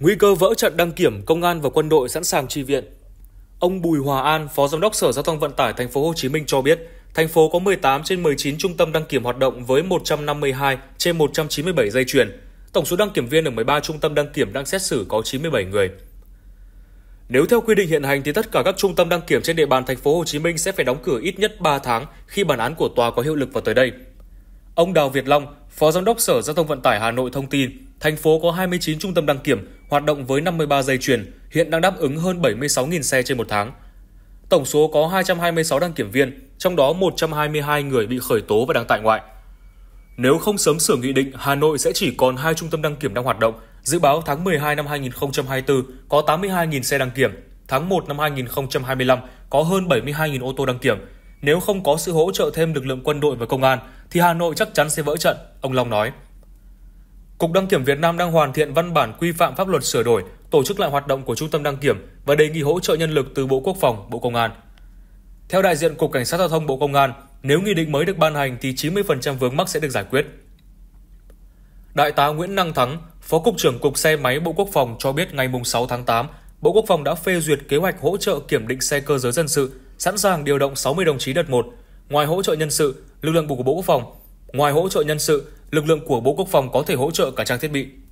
Nguy cơ vỡ trận đăng kiểm, công an và quân đội sẵn sàng chi viện. Ông Bùi Hòa An, Phó Giám đốc Sở Giao thông Vận tải Thành phố Hồ Chí Minh cho biết, thành phố có 18 trên 19 trung tâm đăng kiểm hoạt động với 152 trên 197 dây chuyền. Tổng số đăng kiểm viên ở 13 trung tâm đăng kiểm đang xét xử có 97 người. Nếu theo quy định hiện hành thì tất cả các trung tâm đăng kiểm trên địa bàn thành phố Hồ Chí Minh sẽ phải đóng cửa ít nhất 3 tháng khi bản án của tòa có hiệu lực vào tới đây. Ông Đào Việt Long, Phó Giám đốc Sở Giao thông Vận tải Hà Nội thông tin, Thành phố có 29 trung tâm đăng kiểm hoạt động với 53 dây chuyền, hiện đang đáp ứng hơn 76.000 xe trên một tháng. Tổng số có 226 đăng kiểm viên, trong đó 122 người bị khởi tố và đang tại ngoại. Nếu không sớm sửa nghị định, Hà Nội sẽ chỉ còn hai trung tâm đăng kiểm đang hoạt động. Dự báo tháng 12 năm 2024 có 82.000 xe đăng kiểm, tháng 1 năm 2025 có hơn 72.000 ô tô đăng kiểm. Nếu không có sự hỗ trợ thêm lực lượng quân đội và công an, thì Hà Nội chắc chắn sẽ vỡ trận, ông Long nói. Cục đăng kiểm Việt Nam đang hoàn thiện văn bản quy phạm pháp luật sửa đổi, tổ chức lại hoạt động của trung tâm đăng kiểm và đề nghị hỗ trợ nhân lực từ Bộ Quốc phòng, Bộ Công an. Theo đại diện Cục Cảnh sát giao thông Bộ Công an, nếu nghị định mới được ban hành thì 90% vướng mắc sẽ được giải quyết. Đại tá Nguyễn Năng Thắng, Phó cục trưởng Cục xe máy Bộ Quốc phòng cho biết ngày 6 tháng 8, Bộ Quốc phòng đã phê duyệt kế hoạch hỗ trợ kiểm định xe cơ giới dân sự, sẵn sàng điều động 60 đồng chí đợt 1. Ngoài hỗ trợ nhân sự, lực lượng của Bộ Quốc phòng, ngoài hỗ trợ nhân sự, lực lượng của Bộ Quốc phòng có thể hỗ trợ cả trang thiết bị,